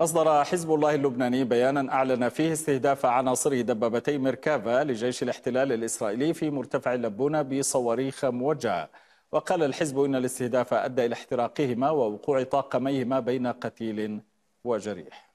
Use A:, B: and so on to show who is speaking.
A: أصدر حزب الله اللبناني بيانا أعلن فيه استهداف عناصر دبابتي ميركافا لجيش الاحتلال الإسرائيلي في مرتفع اللبونة بصواريخ موجهة وقال الحزب إن الاستهداف أدى إلى احتراقهما ووقوع طاقميهما بين قتيل وجريح